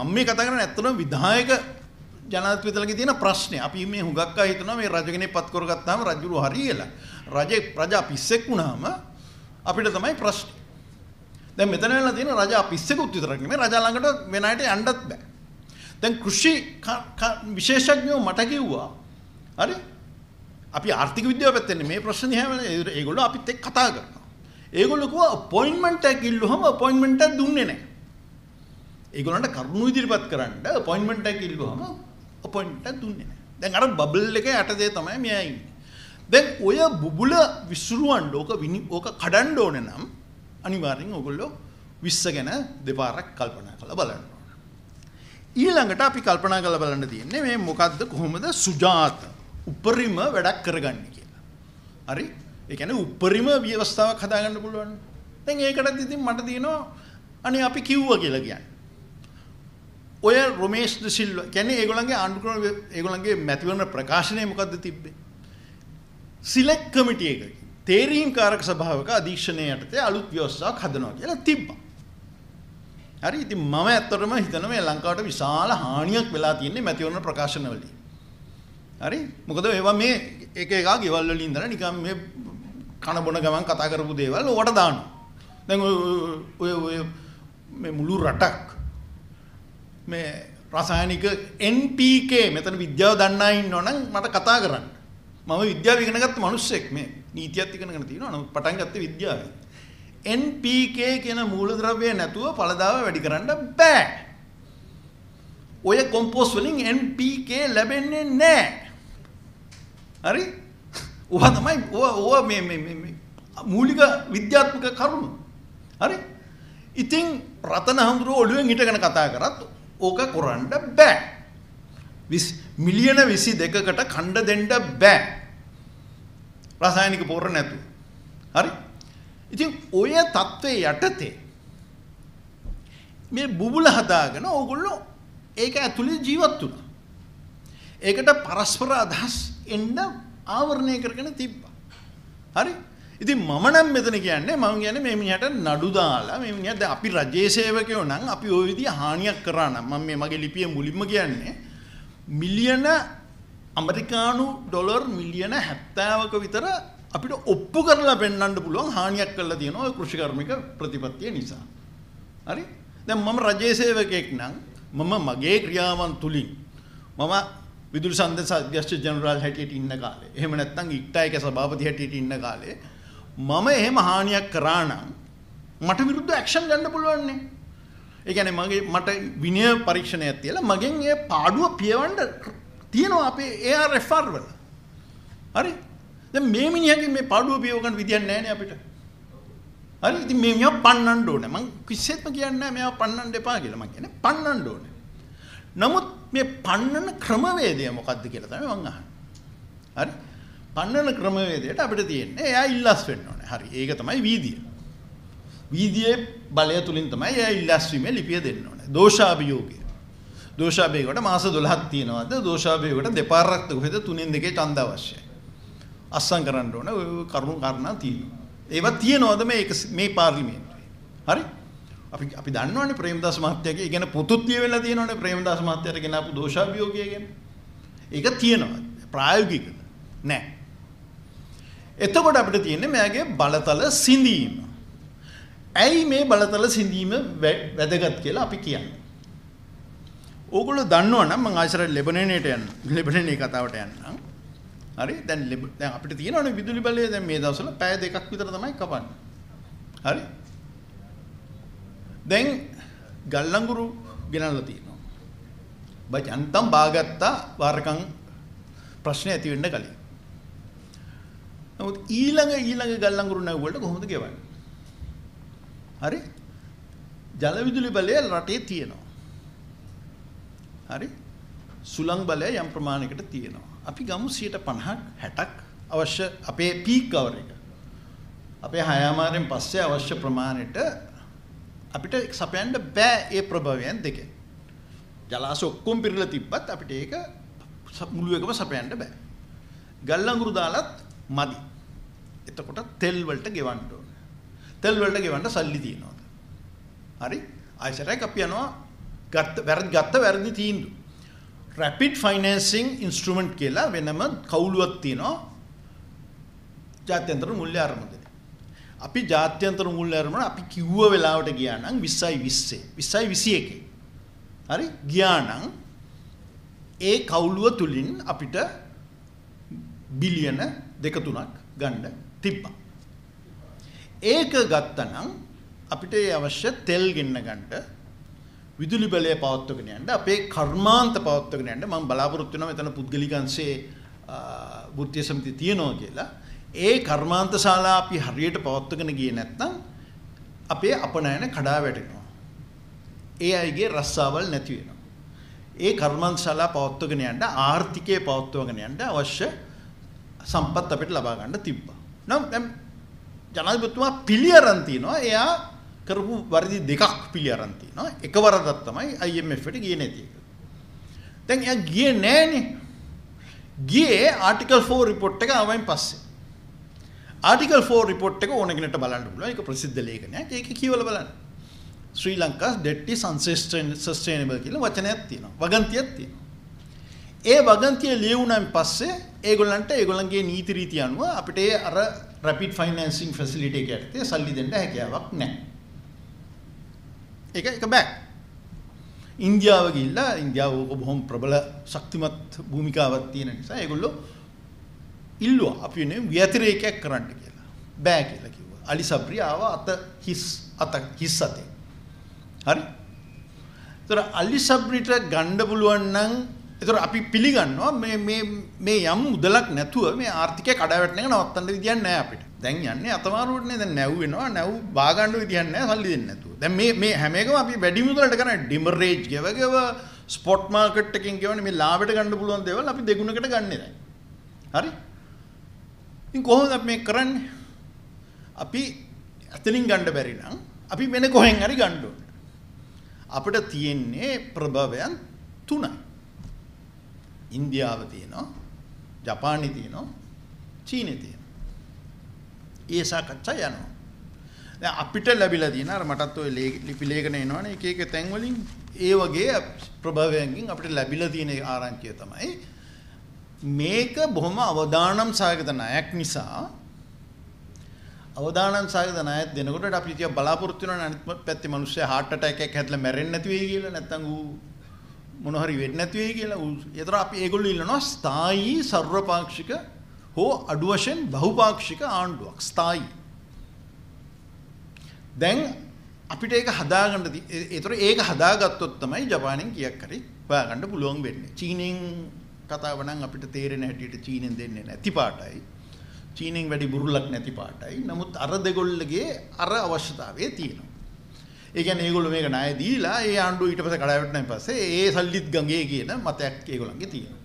මම මේ කතා කරන්නේ ඇත්තටම විධායක ජනාධිපතිතුමලගේ තියෙන ප්‍රශ්නේ. අපි මේ හුඟක් අය හිතනවා මේ රජ කෙනෙක් පත් කරගත්තාම රජුරු හරියලා. රජේ ප්‍රජා පිස්සෙක් වුණාම අපිට තමයි ප්‍රශ්නේ. දැන් මෙතන වෙලා තියෙන රජා පිස්සෙකුත් විතරක් නෙමෙයි රජා ළඟට වෙන අයට යන්නත් බෑ. දැන් කෘෂි විශේෂඥයෝ මට කිව්වා හරි අපි ආර්ථික විද්‍යාව පැත්තෙන් මේ ප්‍රශ්න දිහා ඒගොල්ලෝ අපිත් එක්ක කතා කරනවා. ඒගොල්ලෝ කිව්වා අපොයින්ට්මන්ට් එකක් ඉල්ලුවම අපොයින්ට්මන්ට් එක දුන්නේ නැහැ. ඒගොල්ලන්ට කරුණු ඉදිරිපත් කරන්න අපොයින්ට්මන්ට් එකක් ඉල්ලුවාම අපොයින්ට්මන්ට් එක දුන්නේ නැහැ. දැන් අර බබල් එක යටතේ තමයි මෙයා ඉන්නේ. දැන් ඔය බුබුල විසුරුවන්න ඕක ඕක කඩන්න ඕනේ නම් අනිවාර්යෙන් ඕගොල්ලෝ 20 ගැන දෙපාරක් කල්පනා කරලා බලන්න ඕනේ. ඊළඟට අපි කල්පනා කරලා බලන්න තියෙන්නේ මේ මොකද්ද කොහොමද සුජාත උපරිම වැඩක් කරගන්නේ කියලා. හරි? ඒ කියන්නේ උපරිම ව්‍යවස්ථාවක් හදාගන්න පුළුවන්. දැන් ඒකටත් ඉතින් මට තියෙනවා අනේ අපි කිව්වා කියලා කියන්නේ. ඔය රොමේෂ් ද සිල්වා කියන්නේ ඒගොල්ලන්ගේ ආණ්ඩුක්‍රම ඒගොල්ලන්ගේ මැතිවරණ ප්‍රකාශනය මොකද්ද තිබ්බේ? සිලෙක් කමිටි එක තේරීම්කාරක සභාවක අධීක්ෂණය යටතේ අලුත් ව්‍යවස්ථාවක් හදනවා කියලා තිබ්බා. හරි ඉතින් මම ඇත්තටම හිතනවා මේ ලංකාවට විශාල හානියක් වෙලා තියෙන්නේ මැතිවරණ ප්‍රකාශනවලදී. හරි මොකද ඒවා මේ එක එකා ගෙවල් වලින් ඉඳලා නිකන් මේ කන බොන ගමන් කතා කරපු දේවල් ඕකට දානවා. දැන් ඔය ඔය මේ මුළු රටක් මේ රසායනික NPK මෙතන විද්‍යාව දන්නා ඉන්නවනම් මට කතා කරන්න. මම විද්‍යාව ඉගෙන ගත්ත මිනිස්සෙක් මේ නීතියත් ඉගෙනගෙන තියෙනවා. නමුත් පටන් ගත්තේ විද්‍යාවෙන්. NPK කියන මූලද්‍රව්‍ය නැතුව ඵලදාව වැඩි කරන්න බෑ. ඔය කොම්පෝස්ට් වලින් NPK ලැබෙන්නේ නැහැ. හරි? ඕවා තමයි ඕවා ඕවා මේ මේ මේ මූලික විද්‍යාත්මක කරුණු. හරි? ඉතින් රතන හඳුරෝ ඔළුවෙන් හිටගෙන කතා කරත් ඕක කරන්න බෑ. මිලියන 22කට ඛණ්ඩ දෙන්න බෑ. රසායනික පොර නැතුව. හරි? ඉතින් ඔය தત્ත්වයේ යටතේ මේ බුබුල හදාගෙන ඕගොල්ලෝ ඒක ඇතුලේ ජීවත් වුණා. ඒකට පරස්පර අදහස් එන්න ආවරණය කරගෙන තිබ්බා. හරි? ඉතින් මම නම් මෙතන කියන්නේ මම කියන්නේ මේ මිනිහට නඩු දාලා මේ මිනිහා දැන් අපි රජයේ සේවකයෝ නම් අපි ওই විදිහ හානියක් කරා නම් මම මේ මගේ ලිපිය මුලින්ම කියන්නේ මිලියන ඇමරිකානු ඩොලර් මිලියන 70ක විතර අපිට ඔප්පු කරලා පෙන්වන්න පුළුවන් හානියක් කරලා තියෙනවා ওই කෘෂිකර්මික ප්‍රතිපත්තිය නිසා. හරි? දැන් මම රජයේ සේවකයෙක් නම් මම මගේ ක්‍රියාවන් තුලින් මම විදුලි සංදේශ අධ්‍යක්ෂ ජනරාල් හැටියට ඉන්න කාලේ එහෙම නැත්නම් ඉක්ටා එක සභාපති හැටියට ඉන්න කාලේ මම එහෙම හානියක් කරා නම් මට විරුද්ධ ඇක්ෂන් ගන්න පුළුවන් නේ. ඒ කියන්නේ මගේ මට විනය පරීක්ෂණයක් තියලා මගෙන් ඒ පාඩුව පියවන්න තියෙනවා අපේ ARFR වල. හරි? දැන් මේ මිනිහගෙන් මේ පාඩුව පියව ගන්න විදියක් නැහැ නේ අපිට. හරි? ඉතින් මේ මිනිහා පන්නන්න ඕනේ. මං කිසිත්ම කියන්නේ නැහැ මෙයා පන්නන්න එපා කියලා. මං කියන්නේ පන්නන්න ඕනේ. නමුත් මේ පන්නන ක්‍රමවේදය මොකද්ද කියලා තමයි මං අහන්නේ. හරි? පන්නන ක්‍රමවේදයට අපිට තියෙන්නේ එයා ඉල්ලස් වෙන්න ඕනේ. හරි. ඒක තමයි වීදිය. වීදියේ බලය තුලින් තමයි එයා ඉල්ලස් වීමේ ලිපිය දෙන්න ඕනේ. දෝෂාභියෝගය. දෝෂාභියෝගයට මාස 12ක් තියෙනවද? දෝෂාභියෝගයට දෙපාරක් කොහෙද තුනෙන් දෙකේ ඡන්ද අවශ්‍යයි. අස්සම් කරන්න ඕනේ ඔය කරුණු කාරණා තියෙනවා. ඒවා තියෙනවද මේ මේ පාර්ලිමේන්තුවේ? හරි. අපි අපි දන්නවනේ ප්‍රේමදාස මහත්තයාගේ ඉගෙන පොතුත් කියවෙලා තියෙනවනේ ප්‍රේමදාස මහත්තයාට ගෙනාපු දෝෂාභියෝගය ගැන. ඒක තියෙනවා. ප්‍රායෝගිකද? නැහැ. එතකොට අපිට තියෙන්නේ මෙයාගේ බලතල සිඳීම. ඇයි මේ බලතල සිඳීම වැදගත් කියලා අපි කියන්නේ? ඕගොල්ලෝ දන්නවනම් මම ආශ්‍රය ලෙබනනේට යන්න. ලෙබනනේ කතාවට යන්නම්. හරි? දැන් දැන් අපිට තියෙනවනේ විදුලි බලය දැන් මේ දවස්වල පැය දෙකක් විතර තමයි කපන්නේ. හරි? දැන් ගල්ලංගුරු ගෙනල්ලා තියෙනවා. බජන්තම් බාගත්තා වාරකම් ප්‍රශ්න ඇති වෙන්න කලින්. නමුත් ඊළඟ ඊළඟ ගල්ලංගුරු නැව් වලට කොහොමද ගෙවන්නේ? හරි? ජල විදුලි බලය රටේ තියෙනවා. හරි? සුළං බලය යම් ප්‍රමාණයකට තියෙනවා. අපි ගමු 50ක් 60ක් අවශ්‍ය අපේ පීක් කවර් එක. අපේ හයාමාරෙන් පස්සේ අවශ්‍ය ප්‍රමාණයට අපිට සපයන්න බෑ ඒ ප්‍රභවයන් දෙකෙන්. ජලාශ ඔක්කොම පිරලා තිබ්බත් අපිට ඒක මුළු එකම සපයන්න බෑ. ගල්ලඟුරු දාලත් මදි. එතකොට තෙල් වලට ගෙවන්න ඕන. තෙල් වලට ගෙවන්න සල්ලි තියනවාද? හරි. ආයෙසරයක් අපි යනවා ගත්ත වැරදි ගත්ත වැරදි තීන්දුව. rapid financing instrument කියලා වෙනම කවුලුවක් තියෙනවා. ජාත්‍යන්තර මුල්‍ය අරමුදල. අපි ජාත්‍යන්තර මුල්‍ය අරමුණ අපි කිව්ව වෙලාවට ගියා නම් 20යි 20යි 20යි 21 හරි ගියා නම් ඒ කවුලුව තුලින් අපිට බිලියන දෙක තුනක් ගන්න තිබ්බා. ඒක ගත්තනම් අපිට අවශ්‍ය තෙල් ගෙන්න ගන්නට විදුලි බලය පවත්වගෙන යන්න අපේ කර්මාන්ත පවත්වගෙන යන්න මම බලාපොරොත්තු වෙනවා මෙතන පුද්ගලික අංශයේ වෘත්තීය සමිතිය තියෙනවා කියලා. ඒ කර්මාන්ත ශාලා අපි හරියට පවත්වගෙන ගියේ නැත්නම් අපේ අපනයන කඩා වැටෙනවා. ඒ අයගේ රස්සාවල් නැති වෙනවා. ඒ කර්මාන්ත ශාලා පවත්වගෙන යන්න ආර්ථිකය පවත්වගෙන යන්න අවශ්‍ය සම්පත් අපිට ලබා ගන්න තිබ්බා. නම් දැන් ජනාධිපතිතුමා පිළියරන් තිනවා. එයා කරපු වරදි දෙකක් පිළියරන් තිනවා. එක වරදක් තමයි IMF එකට ගියේ නැති එක. දැන් එයා ගියේ නැහනේ. ගියේ ආටිකල් 4 report එක ආවෙන් පස්සේ. ආටිකල් 4 report එක ඕන කෙනෙක්ට බලන්න පුළුවන්. ඒක ප්‍රසිද්ධ ලේඛනයක්. ඒක කියවලා බලන්න. ශ්‍රී ලංකා debt is unsustainable කියලා වචනයක් තියෙනවා. වගන්තියක් තියෙනවා. ඒ වගන්තිය ලියවුණන් පස්සේ ඒගොල්ලන්ට ඒගොල්ලන්ගේ නීති රීති අනුව අපිට ඒ අර රැපිඩ් ෆයිනෑන්සිං ෆැසිලිටි එක යටතේ සල්ලි දෙන්න හැකියාවක් නැහැ. ඒක එක බෑ. ඉන්දියාව ගිහිල්ලා ඉන්දියාව බොහොම ප්‍රබල ශක්තිමත් භූමිකාවක් තියෙන නිසා ඒගොල්ලෝ ඉල්ලුවා අපි නේ ව්‍යතිරේකයක් කරන්න කියලා. බෑ කියලා කිව්වා. අලි සබ්රි ආව අත හිස් අත හිස් අතේ. හරි? ඒතර අලි සබ්රිට ගන්න පුළුවන් නම් එතකොට අපි පිළිගන්නවා මේ මේ මේ යම් මුදලක් නැතුව මේ ආර්ථිකය කඩාවැටෙන එක නවත්තන්න විදියක් නැහැ අපිට. දැන් යන්නේ අතමාරුවටනේ දැන් නැව් වෙනවා නැව් බා ගන්න විදියක් නැහැ සල්ලි දෙන්නේ නැතුව. දැන් මේ මේ හැම එකම අපි වැඩි මුදලට කරන්නේ ඩිමරේජ් ගෙවගෙව ස්පොට් මාකට් එකකින් ගෙවන්නේ මේ ලාභයට ගන්න පුළුවන් දේවල් අපි දෙගුණකට ගන්නෙ නැහැ. හරි? ඉතින් කොහොමද අපි මේ කරන්නේ? අපි ඇතලින් ගන්න බැරි නම් අපි වෙන කොහෙන් හරි ගන්න ඕනේ. අපිට තියෙන්නේ ප්‍රභවයන් තුනයි. ඉන්දියාව තියෙනවා ජපානි තියෙනවා චීනෙ තියෙනවා ඒ සාකච්ඡා යනවා දැන් අපිට ලැබිලා තියෙන අර මටත් ওই ලිපි ලේඛන එනවනේ එක එක තැන් වලින් ඒ වගේ ප්‍රභවයන්කින් අපිට ලැබිලා තියෙන ආරංචිය තමයි මේක බොහොම අවදානම් සහගත ණයක් නිසා අවදානම් සහගත ණයක් දෙනකොට අපි තියා බලාපොරොත්තු වෙන අනිත් පැත්තේ මිනිස්සු heart attack එකක් හැදලා මැරෙන්නේ නැති වෙයි කියලා නැත්නම් ඌ මොන හරි වෙන්නේ නැති වෙයි කියලා. ඒතර අපි ඒගොල්ලෝ ඉල්ලනවා ස්ථායි සර්වපාක්ෂික හෝ අඩු වශයෙන් බහුපාක්ෂික ආණ්ඩුවක් ස්ථායි. දැන් අපිට ඒක හදාගන්න ඒතර ඒක හදාගත්තොත් තමයි ජපානෙන් කීයක් හරි හොයාගන්න පුළුවන් වෙන්නේ. චීනෙන් කතාව නම් අපිට තේරෙන හැටියට චීනෙන් දෙන්නේ නැති පාටයි. චීනෙන් වැඩි බුරුලක් නැති පාටයි. නමුත් අර දෙගොල්ලගේ අර අවශ්‍යතාවය තියෙනවා. ඒ කියන්නේ මේගොල්ලෝ මේක ණය දීලා ඒ ආණ්ඩුව ඊට පස්සේ කඩාවැටෙනන් පස්සේ ඒ සල්ලිත් ගඟේ කියන මතයක් ඒගොල්ලන්ගේ තියෙනවා.